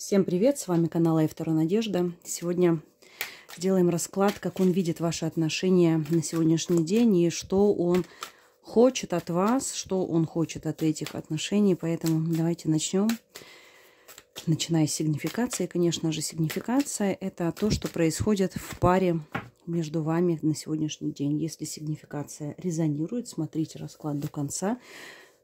Всем привет, с вами канал Айвтора Надежда. Сегодня сделаем расклад, как он видит ваши отношения на сегодняшний день и что он хочет от вас, что он хочет от этих отношений. Поэтому давайте начнем. Начиная с сигнификации, конечно же, сигнификация – это то, что происходит в паре между вами на сегодняшний день. Если сигнификация резонирует, смотрите расклад до конца –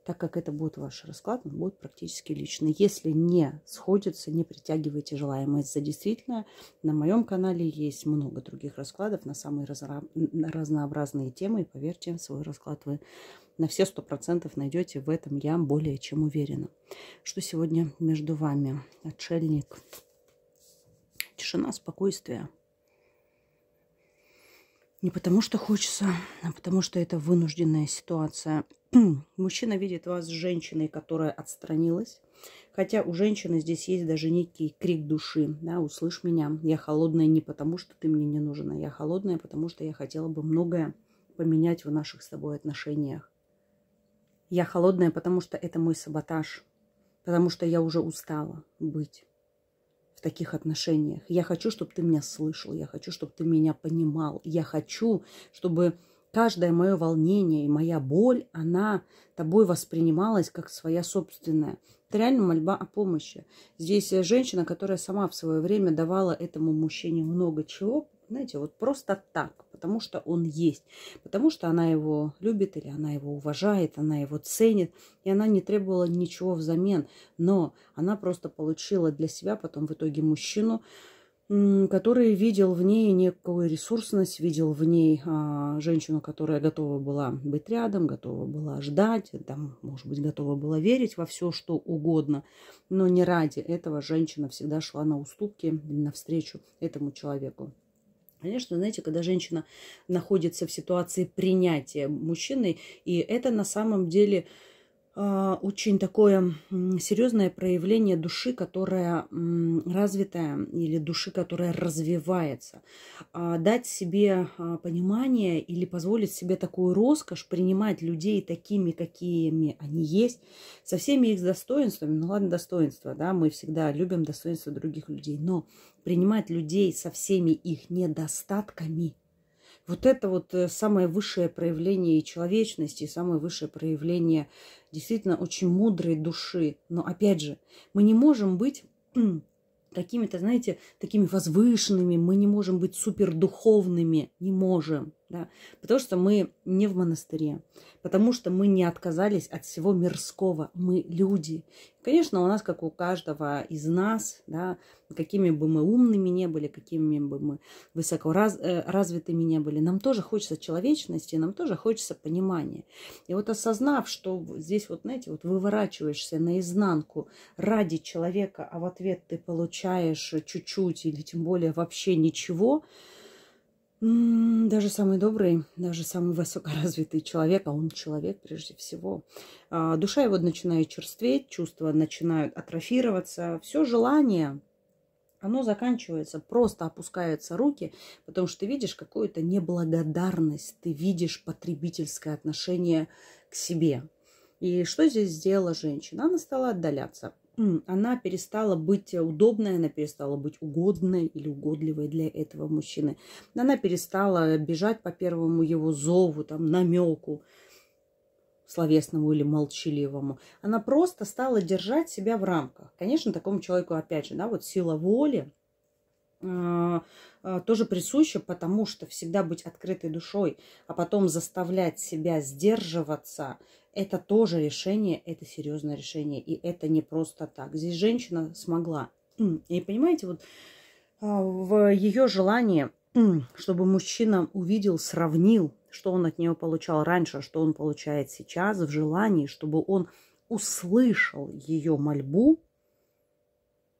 так как это будет ваш расклад, он будет практически личный. Если не сходится, не притягивайте желаемое за действительное. На моем канале есть много других раскладов на самые разра... разнообразные темы. И поверьте, свой расклад вы на все сто процентов найдете. В этом я более чем уверена. Что сегодня между вами? Отшельник. Тишина, спокойствие. Не потому что хочется, а потому что это вынужденная ситуация. Мужчина видит вас с женщиной, которая отстранилась. Хотя у женщины здесь есть даже некий крик души. Да, услышь меня. Я холодная не потому, что ты мне не нужна. Я холодная, потому что я хотела бы многое поменять в наших с тобой отношениях. Я холодная, потому что это мой саботаж. Потому что я уже устала быть в таких отношениях. Я хочу, чтобы ты меня слышал, я хочу, чтобы ты меня понимал, я хочу, чтобы каждое мое волнение и моя боль, она тобой воспринималась как своя собственная. Это реально мольба о помощи. Здесь э, женщина, которая сама в свое время давала этому мужчине много чего, знаете, вот просто так, потому что он есть, потому что она его любит или она его уважает, она его ценит, и она не требовала ничего взамен, но она просто получила для себя потом в итоге мужчину, который видел в ней некую ресурсность, видел в ней а, женщину, которая готова была быть рядом, готова была ждать, там, может быть, готова была верить во все, что угодно, но не ради этого женщина всегда шла на уступки, навстречу этому человеку. Конечно, знаете, когда женщина находится в ситуации принятия мужчины, и это на самом деле а, очень такое серьезное проявление души, которая развитая или души, которая развивается. А, дать себе а, понимание или позволить себе такую роскошь принимать людей такими, какими они есть, со всеми их достоинствами. Ну ладно, достоинства, да, мы всегда любим достоинства других людей, но принимать людей со всеми их недостатками – вот это вот э, самое высшее проявление и человечности, и самое высшее проявление действительно очень мудрой души. Но опять же, мы не можем быть какими то знаете, такими возвышенными, мы не можем быть супердуховными, не можем. Да? Потому что мы не в монастыре, потому что мы не отказались от всего мирского, мы люди. Конечно, у нас, как у каждого из нас, да, какими бы мы умными не были, какими бы мы высокоразвитыми э, не были, нам тоже хочется человечности, нам тоже хочется понимания. И вот осознав, что здесь вот, знаете, вот выворачиваешься наизнанку ради человека, а в ответ ты получаешь чуть-чуть или тем более вообще ничего – даже самый добрый, даже самый высокоразвитый человек, а он человек прежде всего, а, душа его начинает черстветь, чувства начинают атрофироваться, все желание, оно заканчивается, просто опускаются руки, потому что ты видишь какую-то неблагодарность, ты видишь потребительское отношение к себе. И что здесь сделала женщина? Она стала отдаляться она перестала быть э, удобной, она перестала быть угодной или угодливой для этого мужчины. Она перестала бежать по первому его зову, там, намеку словесному или молчаливому. Она просто стала держать себя в рамках. Конечно, такому человеку, опять же, да, вот сила воли а, а, тоже присуща, потому что всегда быть открытой душой, а потом заставлять себя сдерживаться, это тоже решение, это серьезное решение, и это не просто так. Здесь женщина смогла. И понимаете, вот а, в ее желании, чтобы мужчина увидел, сравнил, что он от нее получал раньше, а что он получает сейчас, в желании, чтобы он услышал ее мольбу,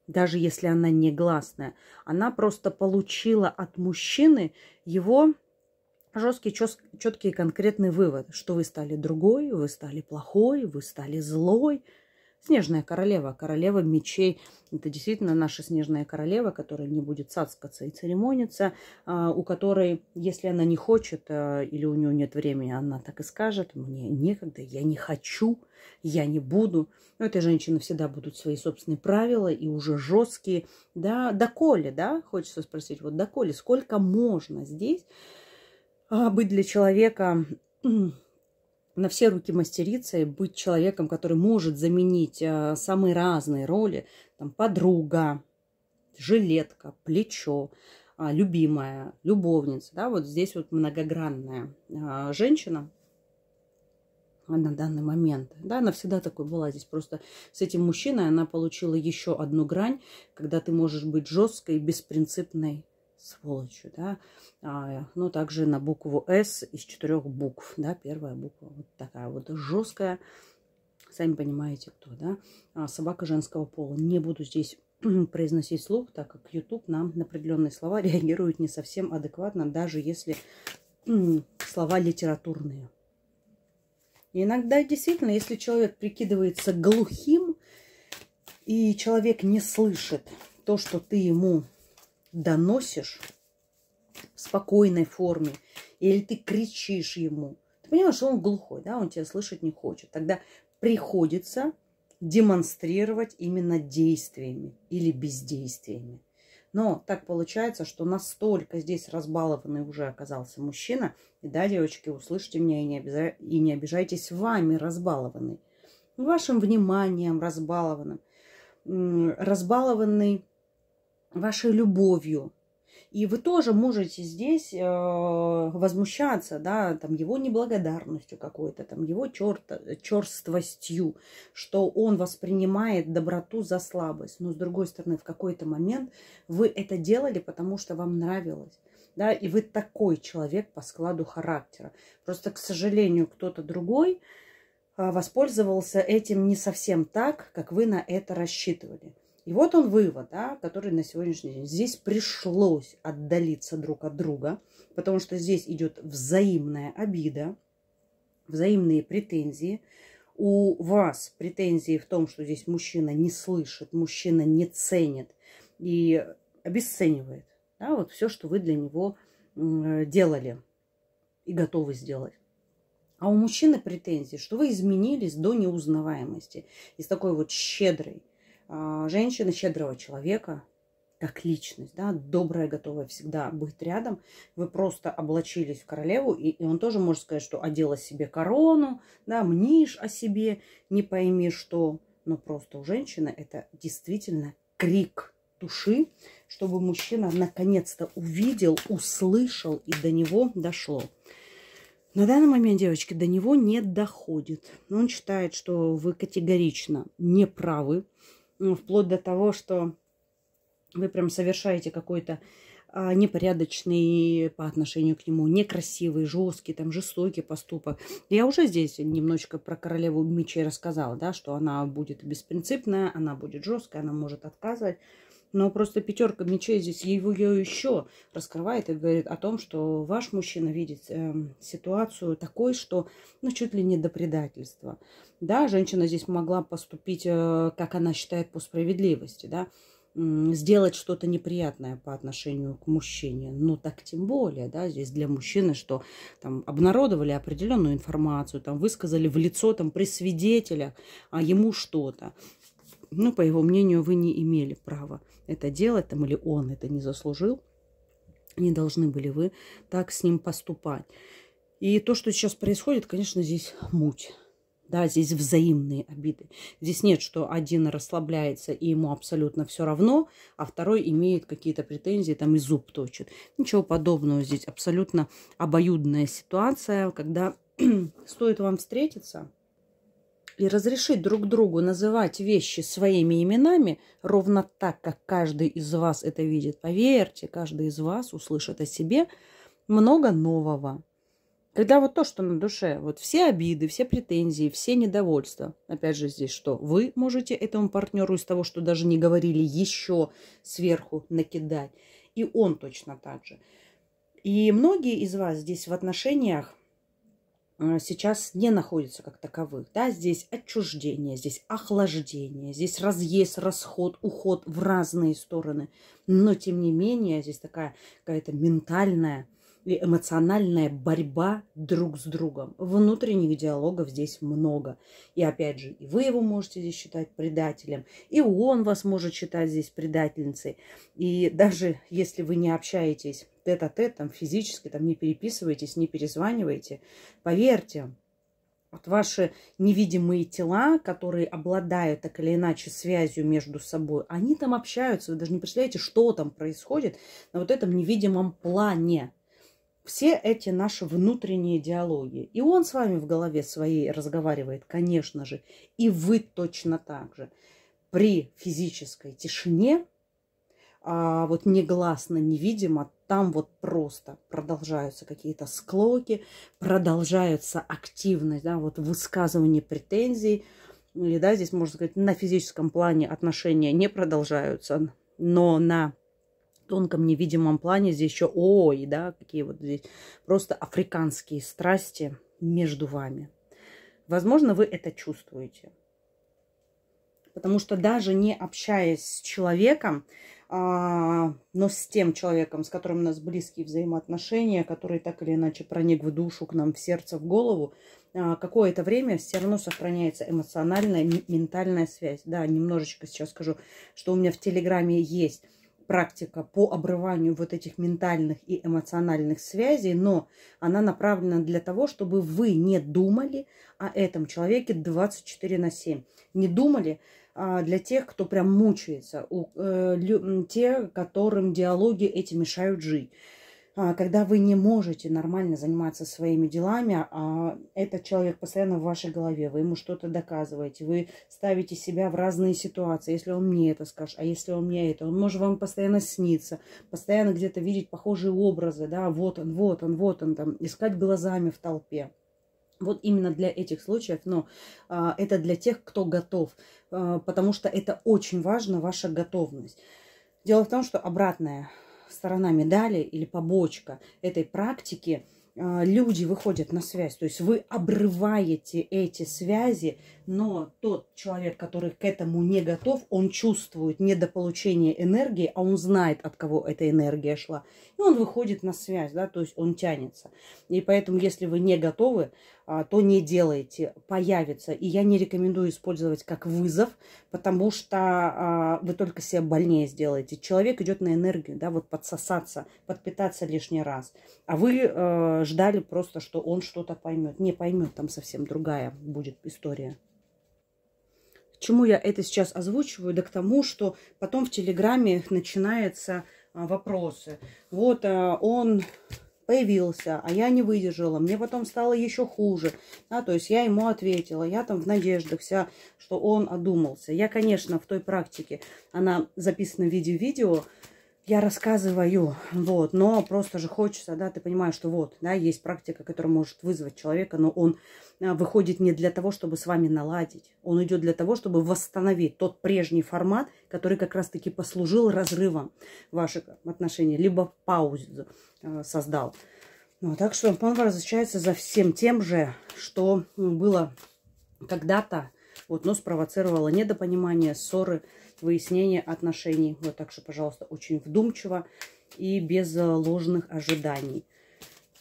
даже если она не гласная, она просто получила от мужчины его жесткий, четкий конкретный вывод, что вы стали другой, вы стали плохой, вы стали злой. Снежная королева, королева мечей. Это действительно наша снежная королева, которая не будет цацкаться и церемониться, а, у которой, если она не хочет а, или у нее нет времени, она так и скажет, мне некогда, я не хочу, я не буду. У этой женщины всегда будут свои собственные правила и уже жесткие. Да, доколе, да, хочется спросить, вот доколе, сколько можно здесь а, быть для человека на все руки мастерицей, быть человеком, который может заменить а, самые разные роли, там, подруга, жилетка, плечо, а, любимая, любовница, да, вот здесь вот многогранная женщина на данный момент, да, она всегда такой была здесь, просто с этим мужчиной она получила еще одну грань, когда ты можешь быть жесткой, беспринципной сволочью, да, а, но также на букву С из четырех букв, да, первая буква вот такая вот жесткая, сами понимаете, кто, да, а, собака женского пола. Не буду здесь произносить слух, так как YouTube нам на определенные слова реагирует не совсем адекватно, даже если слова литературные. иногда действительно, если человек прикидывается глухим, и человек не слышит то, что ты ему доносишь в спокойной форме, или ты кричишь ему. Ты понимаешь, что он глухой, да, он тебя слышать не хочет. Тогда приходится демонстрировать именно действиями или бездействиями. Но так получается, что настолько здесь разбалованный уже оказался мужчина. И да, девочки, услышьте меня и не, обижай, и не обижайтесь вами разбалованный. Вашим вниманием разбалованным. Разбалованный вашей любовью. И вы тоже можете здесь э, возмущаться, да, там его неблагодарностью какой-то, там его черта, черствостью, что он воспринимает доброту за слабость. Но с другой стороны, в какой-то момент вы это делали, потому что вам нравилось. Да, и вы такой человек по складу характера. Просто, к сожалению, кто-то другой э, воспользовался этим не совсем так, как вы на это рассчитывали. И вот он вывод, да, который на сегодняшний день. Здесь пришлось отдалиться друг от друга, потому что здесь идет взаимная обида, взаимные претензии. У вас претензии в том, что здесь мужчина не слышит, мужчина не ценит и обесценивает да, вот все, что вы для него делали и готовы сделать. А у мужчины претензии, что вы изменились до неузнаваемости. Из такой вот щедрой, а, женщина щедрого человека, как личность, да, добрая, готовая всегда быть рядом. Вы просто облачились в королеву, и, и он тоже может сказать, что одела себе корону, да, мнишь о себе, не пойми что. Но просто у женщины это действительно крик души, чтобы мужчина наконец-то увидел, услышал и до него дошло. На данный момент, девочки, до него не доходит. Он считает, что вы категорично не правы, ну, вплоть до того, что вы прям совершаете какой-то а, непорядочный по отношению к нему, некрасивый, жесткий, там, жестокий поступок. Я уже здесь немножечко про королеву мечей рассказала, да, что она будет беспринципная, она будет жесткая, она может отказывать. Но просто пятерка мечей здесь его ее еще раскрывает и говорит о том, что ваш мужчина видит э, ситуацию такой, что ну, чуть ли не до предательства. Да, женщина здесь могла поступить, э, как она считает, по справедливости, да, сделать что-то неприятное по отношению к мужчине. но так тем более, да, здесь для мужчины, что там обнародовали определенную информацию, там высказали в лицо, там при свидетелях, а ему что-то. Ну, по его мнению, вы не имели права это делать, там, или он это не заслужил, не должны были вы так с ним поступать. И то, что сейчас происходит, конечно, здесь муть. Да, здесь взаимные обиды. Здесь нет, что один расслабляется, и ему абсолютно все равно, а второй имеет какие-то претензии, там и зуб точит. Ничего подобного. Здесь абсолютно обоюдная ситуация, когда стоит вам встретиться, и разрешить друг другу называть вещи своими именами, ровно так, как каждый из вас это видит, поверьте, каждый из вас услышит о себе много нового. Когда вот то, что на душе, вот все обиды, все претензии, все недовольства, опять же здесь что, вы можете этому партнеру из того, что даже не говорили, еще сверху накидать. И он точно так же. И многие из вас здесь в отношениях Э, сейчас не находятся как таковых. Да? Здесь отчуждение, здесь охлаждение, здесь разъезд, расход, уход в разные стороны. Но, тем не менее, здесь такая какая-то ментальная и эмоциональная борьба друг с другом. Внутренних диалогов здесь много. И опять же, и вы его можете здесь считать предателем, и он вас может считать здесь предательницей. И даже если вы не общаетесь тет-а-тет, там физически, там не переписывайтесь, не перезванивайте. Поверьте, вот ваши невидимые тела, которые обладают так или иначе связью между собой, они там общаются, вы даже не представляете, что там происходит на вот этом невидимом плане. Все эти наши внутренние диалоги. И он с вами в голове своей разговаривает, конечно же. И вы точно так же. При физической тишине, а вот негласно, невидимо, там вот просто продолжаются какие-то склоки, продолжаются активность, да, вот высказывание претензий. Или, да, здесь, можно сказать, на физическом плане отношения не продолжаются, но на тонком невидимом плане здесь еще ой, да, какие вот здесь просто африканские страсти между вами. Возможно, вы это чувствуете. Потому что даже не общаясь с человеком, а, но с тем человеком, с которым у нас близкие взаимоотношения, который так или иначе проник в душу, к нам в сердце, в голову, а, какое-то время все равно сохраняется эмоциональная, ментальная связь. Да, немножечко сейчас скажу, что у меня в Телеграме есть практика по обрыванию вот этих ментальных и эмоциональных связей, но она направлена для того, чтобы вы не думали о этом человеке 24 на 7. Не думали, а, для тех, кто прям мучается, у, э, те, которым диалоги эти мешают жить. А, когда вы не можете нормально заниматься своими делами, а этот человек постоянно в вашей голове, вы ему что-то доказываете, вы ставите себя в разные ситуации, если он мне это скажет, а если он мне это, он может вам постоянно сниться, постоянно где-то видеть похожие образы, да, вот он, вот он, вот он, там, искать глазами в толпе. Вот именно для этих случаев, но а, это для тех, кто готов, а, потому что это очень важно, ваша готовность. Дело в том, что обратная сторона медали или побочка этой практики – а, люди выходят на связь, то есть вы обрываете эти связи, но тот человек, который к этому не готов, он чувствует недополучение энергии, а он знает, от кого эта энергия шла, и он выходит на связь, да, то есть он тянется. И поэтому, если вы не готовы, а, то не делайте, появится. И я не рекомендую использовать как вызов, потому что а, вы только себя больнее сделаете. Человек идет на энергию, да, вот подсосаться, подпитаться лишний раз, а вы ждали просто, что он что-то поймет. Не поймет, там совсем другая будет история. К чему я это сейчас озвучиваю? Да к тому, что потом в Телеграме начинаются а, вопросы. Вот а, он появился, а я не выдержала. Мне потом стало еще хуже. Да, то есть я ему ответила. Я там в надеждах вся, что он одумался. Я, конечно, в той практике, она записана в виде видео, я рассказываю, вот, но просто же хочется, да, ты понимаешь, что вот, да, есть практика, которая может вызвать человека, но он а, выходит не для того, чтобы с вами наладить, он идет для того, чтобы восстановить тот прежний формат, который как раз-таки послужил разрывом ваших отношений, либо паузу а, создал. Ну, а так что он возвращается за всем тем же, что ну, было когда-то, вот, но спровоцировало недопонимание, ссоры, выяснение отношений. Вот так что, пожалуйста, очень вдумчиво и без э, ложных ожиданий.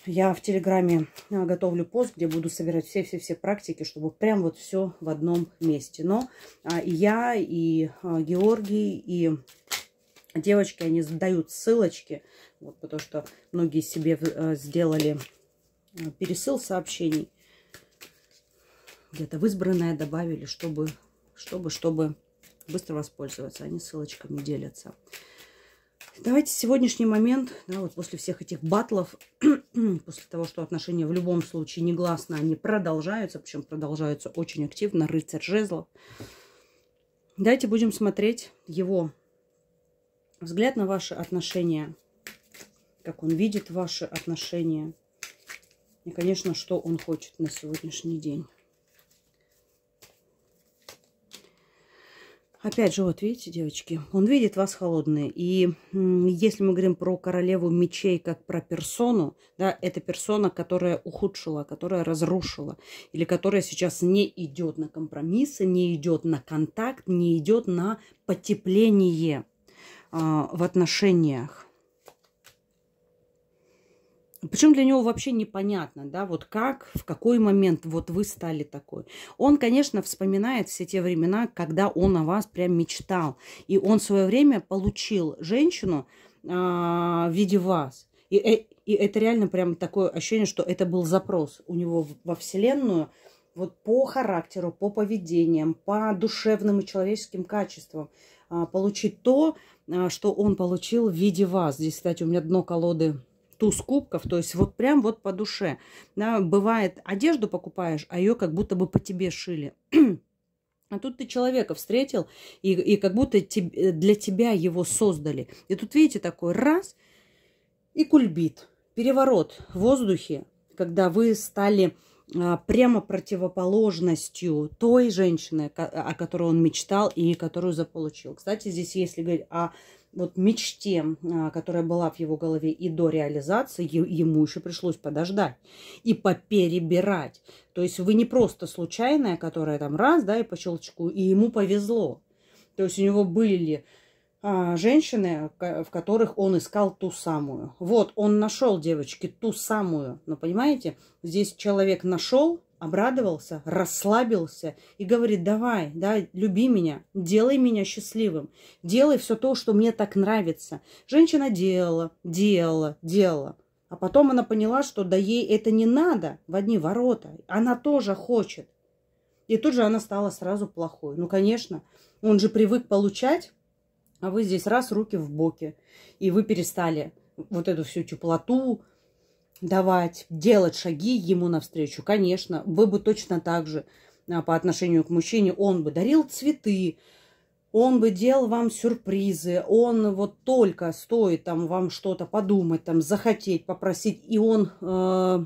Я в Телеграме э, готовлю пост, где буду собирать все-все-все практики, чтобы прям вот все в одном месте. Но а, и я, и э, Георгий, и девочки, они дают ссылочки, вот, потому что многие себе сделали пересыл сообщений. Где-то в избранное добавили, чтобы, чтобы, чтобы быстро воспользоваться. Они ссылочками делятся. Давайте сегодняшний момент, да, вот после всех этих батлов, после того, что отношения в любом случае негласно, они продолжаются, причем продолжаются очень активно, рыцарь жезлов. Давайте будем смотреть его взгляд на ваши отношения, как он видит ваши отношения и, конечно, что он хочет на сегодняшний день. Опять же, вот видите, девочки, он видит вас холодные. И если мы говорим про королеву мечей как про персону, да, это персона, которая ухудшила, которая разрушила, или которая сейчас не идет на компромиссы, не идет на контакт, не идет на потепление э, в отношениях. Причем для него вообще непонятно, да, вот как, в какой момент вот вы стали такой. Он, конечно, вспоминает все те времена, когда он о вас прям мечтал. И он в свое время получил женщину а, в виде вас. И, и, э, и это реально прям такое ощущение, что это был запрос у него во Вселенную вот по характеру, по поведениям, по душевным и человеческим качествам а, получить то, а, что он получил в виде вас. Здесь, кстати, у меня дно колоды туз кубков, то есть вот прям вот по душе. Да, бывает, одежду покупаешь, а ее как будто бы по тебе шили. А тут ты человека встретил, и, и как будто тебе, э, для тебя его создали. И тут, видите, такой раз, и кульбит, переворот в воздухе, когда вы стали а, прямо противоположностью той женщины, о которой он мечтал и которую заполучил. Кстати, здесь, если говорить о вот мечте, а, которая была в его голове и до реализации, ему еще пришлось подождать и поперебирать. То есть вы не просто случайная, которая там раз, да, и по щелчку, и ему повезло. То есть у него были а, женщины, в которых он искал ту самую. Вот, он нашел, девочки, ту самую. Но ну, понимаете, здесь человек нашел, обрадовался, расслабился и говорит, давай, да, люби меня, делай меня счастливым, делай все то, что мне так нравится. Женщина делала, делала, делала. А потом она поняла, что да ей это не надо в одни ворота. Она тоже хочет. И тут же она стала сразу плохой. Ну, конечно, он же привык получать, а вы здесь раз руки в боки. И вы перестали вот эту всю теплоту, давать, делать шаги ему навстречу. Конечно, вы бы точно так же а, по отношению к мужчине, он бы дарил цветы, он бы делал вам сюрпризы, он вот только стоит там вам что-то подумать, там захотеть, попросить, и он э,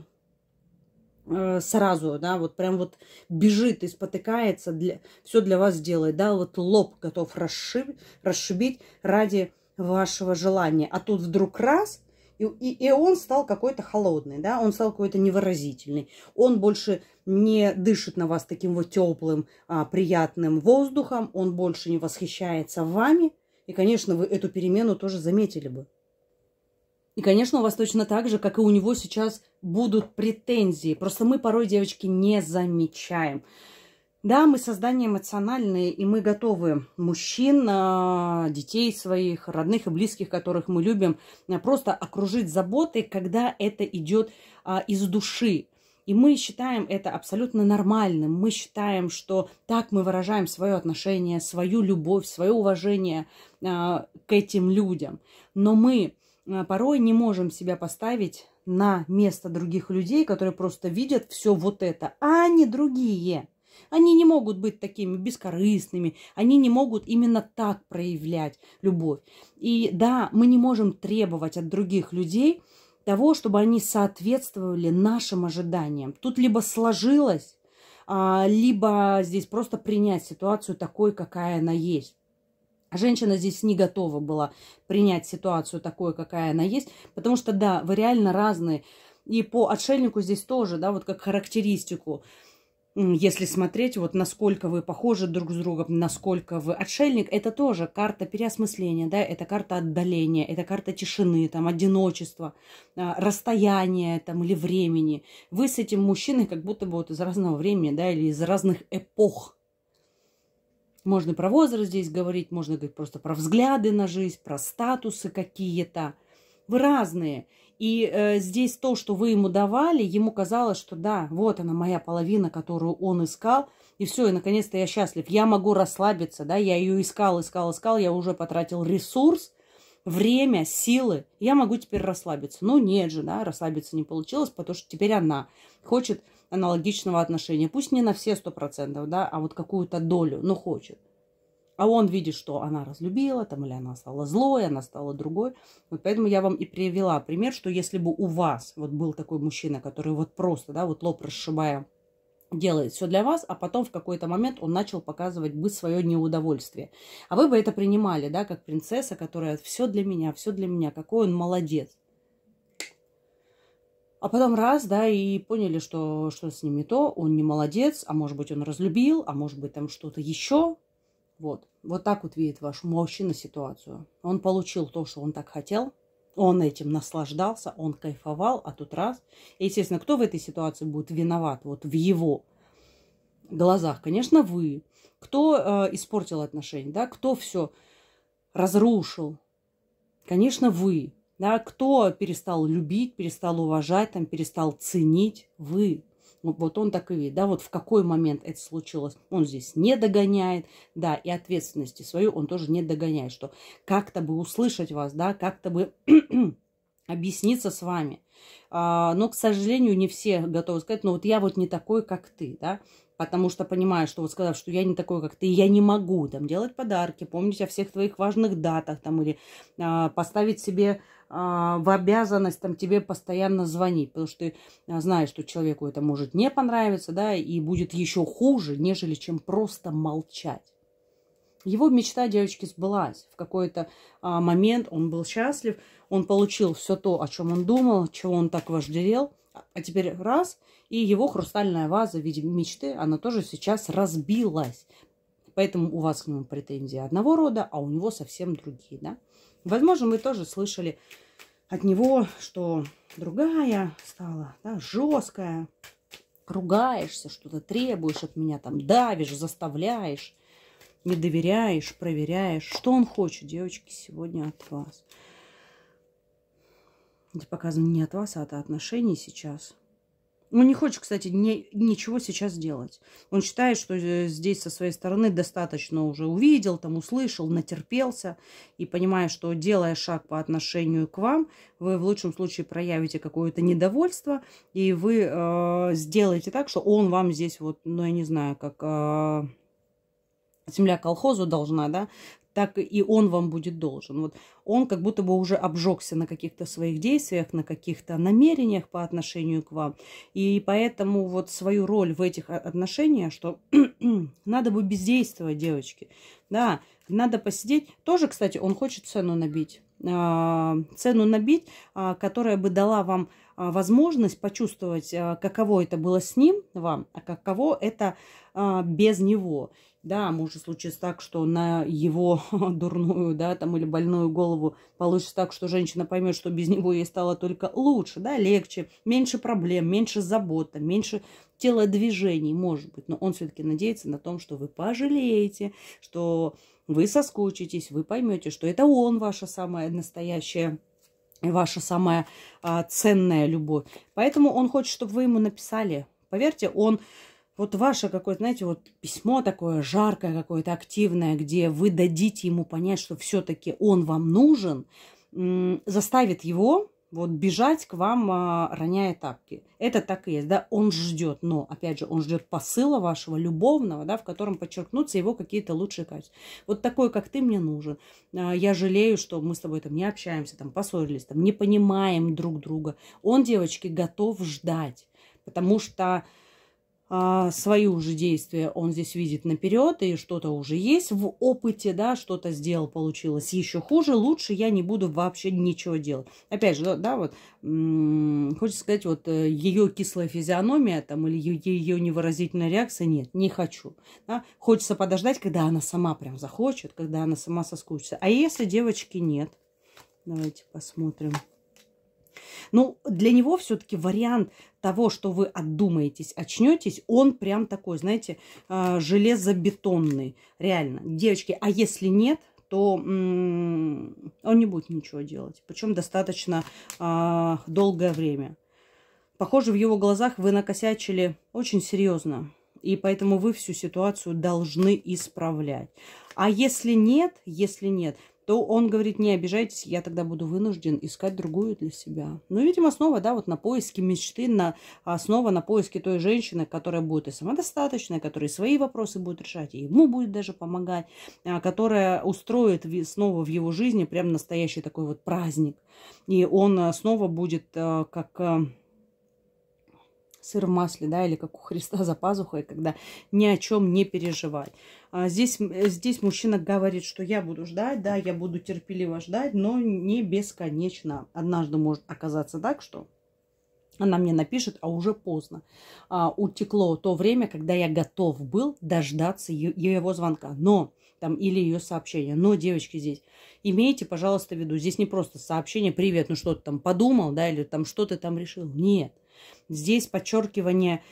э, сразу, да, вот прям вот бежит и спотыкается, для, все для вас делает, да, вот лоб готов расшиб, расшибить ради вашего желания. А тут вдруг раз – и, и, и он стал какой-то холодный, да, он стал какой-то невыразительный. Он больше не дышит на вас таким вот теплым, а, приятным воздухом, он больше не восхищается вами. И, конечно, вы эту перемену тоже заметили бы. И, конечно, у вас точно так же, как и у него сейчас, будут претензии. Просто мы порой, девочки, не замечаем. Да, мы создание эмоциональные, и мы готовы мужчин, а, детей своих, родных и близких, которых мы любим, а, просто окружить заботой, когда это идет а, из души. И мы считаем это абсолютно нормальным. Мы считаем, что так мы выражаем свое отношение, свою любовь, свое уважение к этим людям. Но мы порой не можем себя поставить на место других людей, которые просто видят все вот это, а не другие – они не могут быть такими бескорыстными, они не могут именно так проявлять любовь. И да, мы не можем требовать от других людей того, чтобы они соответствовали нашим ожиданиям. Тут либо сложилось, а, либо здесь просто принять ситуацию такой, какая она есть. Женщина здесь не готова была принять ситуацию такой, какая она есть, потому что, да, вы реально разные. И по отшельнику здесь тоже, да, вот как характеристику – если смотреть, вот насколько вы похожи друг с другом, насколько вы отшельник, это тоже карта переосмысления, да, это карта отдаления, это карта тишины, там, одиночества, а, расстояния, там, или времени. Вы с этим мужчиной как будто бы вот из разного времени, да, или из разных эпох. Можно про возраст здесь говорить, можно говорить просто про взгляды на жизнь, про статусы какие-то. Вы разные. И э, здесь то, что вы ему давали, ему казалось, что да, вот она моя половина, которую он искал, и все, и наконец-то я счастлив, я могу расслабиться, да, я ее искал, искал, искал, я уже потратил ресурс, время, силы, я могу теперь расслабиться. Ну, нет же, да, расслабиться не получилось, потому что теперь она хочет аналогичного отношения. Пусть не на все сто процентов, да, а вот какую-то долю, но хочет. А он видит, что она разлюбила, там, или она стала злой, она стала другой. Вот поэтому я вам и привела пример, что если бы у вас вот был такой мужчина, который вот просто, да, вот лоб расшибая, делает все для вас, а потом в какой-то момент он начал показывать бы свое неудовольствие. А вы бы это принимали, да, как принцесса, которая все для меня, все для меня, какой он молодец. А потом раз, да, и поняли, что что с ним не то, он не молодец, а может быть он разлюбил, а может быть там что-то еще, вот. Вот так вот видит ваш мужчина ситуацию. Он получил то, что он так хотел. Он этим наслаждался, он кайфовал, а тут раз. И, естественно, кто в этой ситуации будет виноват? Вот в его глазах, конечно, вы. Кто э, испортил отношения, да? Кто все разрушил? Конечно, вы. Да, кто перестал любить, перестал уважать, там, перестал ценить? Вы. Вот он так и видит, да, вот в какой момент это случилось, он здесь не догоняет, да, и ответственности свою он тоже не догоняет, что как-то бы услышать вас, да, как-то бы объясниться с вами. А, но, к сожалению, не все готовы сказать, ну вот я вот не такой, как ты, да, потому что понимаю, что вот сказав, что я не такой, как ты, я не могу там делать подарки, помнить о всех твоих важных датах там или а, поставить себе а, в обязанность там тебе постоянно звонить, потому что ты а, знаешь, что человеку это может не понравиться, да, и будет еще хуже, нежели чем просто молчать. Его мечта девочки сбылась. В какой-то а, момент он был счастлив, он получил все то, о чем он думал, чего он так вожделел. А теперь раз, и его хрустальная ваза в виде мечты, она тоже сейчас разбилась. Поэтому у вас к нему претензии одного рода, а у него совсем другие, да? Возможно, мы тоже слышали от него, что другая стала, да, жесткая, ругаешься, что-то требуешь от меня, там, давишь, заставляешь, не доверяешь, проверяешь. Что он хочет, девочки, сегодня от вас? Это показано не от вас, а от отношений сейчас. Он ну, не хочет, кстати, не, ничего сейчас делать. Он считает, что э, здесь со своей стороны достаточно уже увидел, там услышал, натерпелся. И понимая, что делая шаг по отношению к вам, вы в лучшем случае проявите какое-то недовольство. И вы э, сделаете так, что он вам здесь вот, ну я не знаю, как... Э, земля колхозу должна, да, так и он вам будет должен. Вот он как будто бы уже обжегся на каких-то своих действиях, на каких-то намерениях по отношению к вам. И поэтому вот свою роль в этих отношениях, что надо бы бездействовать, девочки. Да, надо посидеть. Тоже, кстати, он хочет цену набить. А, цену набить, а, которая бы дала вам а, возможность почувствовать, каково это было с ним вам, а каково это без него. Да, может случиться так, что на его дурную, да, там, или больную голову получится так, что женщина поймет, что без него ей стало только лучше, да, легче, меньше проблем, меньше забота, меньше телодвижений, может быть. Но он все-таки надеется на том, что вы пожалеете, что вы соскучитесь, вы поймете, что это он ваша самая настоящая ваша самая а, ценная любовь. Поэтому он хочет, чтобы вы ему написали. Поверьте, он вот ваше какое знаете, вот письмо такое жаркое какое-то, активное, где вы дадите ему понять, что все-таки он вам нужен, заставит его вот бежать к вам, а, роняя тапки. Это так и есть, да, он ждет, но, опять же, он ждет посыла вашего, любовного, да, в котором подчеркнутся его какие-то лучшие качества. Вот такой, как ты, мне нужен. А, я жалею, что мы с тобой там не общаемся, там поссорились, там не понимаем друг друга. Он, девочки, готов ждать, потому что а, свои уже действия он здесь видит наперед, и что-то уже есть в опыте, да, что-то сделал, получилось еще хуже, лучше я не буду вообще ничего делать. Опять же, да, вот, хочется сказать, вот э, ее кислая физиономия там или ее, ее невыразительная реакция, нет, не хочу. Да? Хочется подождать, когда она сама прям захочет, когда она сама соскучится. А если девочки нет? Давайте посмотрим. Ну, для него все-таки вариант того, что вы отдумаетесь, очнетесь, он прям такой, знаете, э, железобетонный, реально. Девочки, а если нет, то он не будет ничего делать. Причем достаточно а, долгое время. Похоже, в его глазах вы накосячили очень серьезно. И поэтому вы всю ситуацию должны исправлять. А если нет, если нет, то он говорит, не обижайтесь, я тогда буду вынужден искать другую для себя. Ну, видимо, снова, да, вот на поиске мечты, на, основа, а, на поиске той женщины, которая будет и самодостаточная, которая свои вопросы будет решать, и ему будет даже помогать, а, которая устроит снова в его жизни прям настоящий такой вот праздник. И он а, снова будет как сыр в масле, да, или как у Христа за пазухой, когда ни о чем не переживать. А здесь, здесь мужчина говорит, что я буду ждать, да, я буду терпеливо ждать, но не бесконечно. Однажды может оказаться так, что она мне напишет, а уже поздно. А, утекло то время, когда я готов был дождаться его звонка. Но там или ее сообщение. Но, девочки, здесь имейте, пожалуйста, в виду, здесь не просто сообщение, привет, ну что ты там подумал, да, или там что ты там решил. Нет, Здесь подчеркивание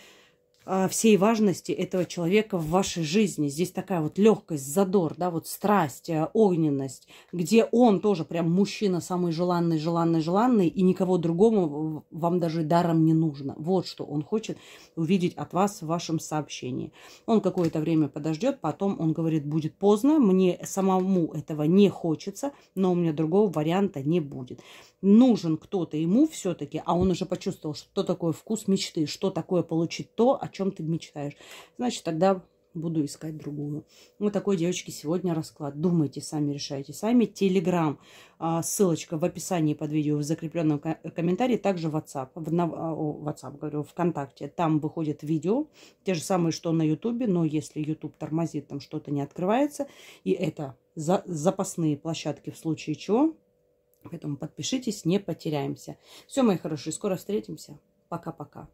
а, всей важности этого человека в вашей жизни. Здесь такая вот легкость, задор, да, вот страсть, э, огненность, где он тоже прям мужчина самый желанный, желанный, желанный, и никого другому вам даже даром не нужно. Вот что он хочет увидеть от вас в вашем сообщении. Он какое-то время подождет, потом он говорит, будет поздно, мне самому этого не хочется, но у меня другого варианта не будет. Нужен кто-то ему все-таки, а он уже почувствовал, что такое вкус мечты, что такое получить то, о чем чем ты мечтаешь. Значит, тогда буду искать другую. Вот такой, девочки, сегодня расклад. Думайте, сами решайте. Сами Телеграм, а, ссылочка в описании под видео, в закрепленном комментарии, также WhatsApp, в, а, WhatsApp, говорю, ВКонтакте. Там выходят видео, те же самые, что на Ютубе, но если Ютуб тормозит, там что-то не открывается, и это за, запасные площадки в случае чего. Поэтому подпишитесь, не потеряемся. Все, мои хорошие, скоро встретимся. Пока-пока.